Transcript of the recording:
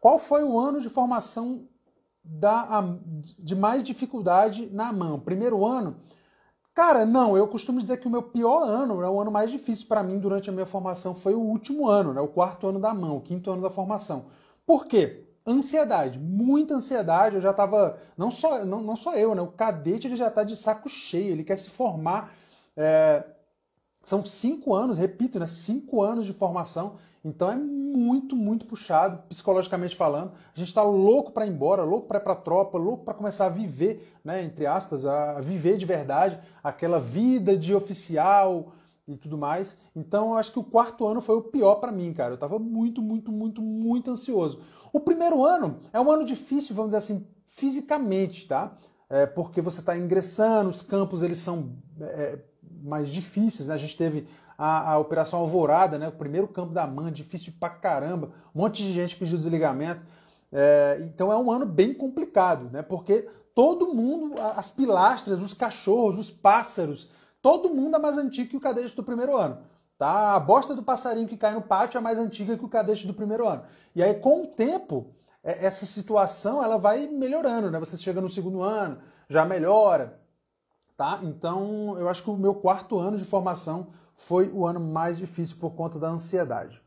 Qual foi o ano de formação da, de mais dificuldade na mão? Primeiro ano? Cara, não, eu costumo dizer que o meu pior ano, né, o ano mais difícil para mim durante a minha formação foi o último ano, né, o quarto ano da mão, o quinto ano da formação. Por quê? Ansiedade, muita ansiedade. Eu já estava, não só, não, não só eu, né, o cadete ele já está de saco cheio, ele quer se formar. É, são cinco anos, repito, né? Cinco anos de formação. Então é muito, muito puxado, psicologicamente falando. A gente está louco para ir embora, louco para ir para a tropa, louco para começar a viver, né, entre aspas, a viver de verdade aquela vida de oficial e tudo mais. Então eu acho que o quarto ano foi o pior para mim, cara. Eu estava muito, muito, muito, muito ansioso. O primeiro ano é um ano difícil, vamos dizer assim, fisicamente, tá? É porque você está ingressando, os campos eles são é, mais difíceis. Né? A gente teve a, a, Operação Alvorada, né? o primeiro campo da MAN, difícil pra caramba, um monte de gente pediu desligamento. É, então é um ano bem complicado, né? porque todo mundo, as pilastras, os cachorros, os pássaros, todo mundo é mais antigo que o cadete do primeiro ano. Tá? A bosta do passarinho que cai no pátio é mais antiga que o cadete do primeiro ano. E aí, com o tempo, é, essa situação ela vai melhorando, né? Você chega no segundo ano, já melhora, tá? Então, eu acho que o meu quarto ano de formação foi o ano mais difícil por conta da ansiedade.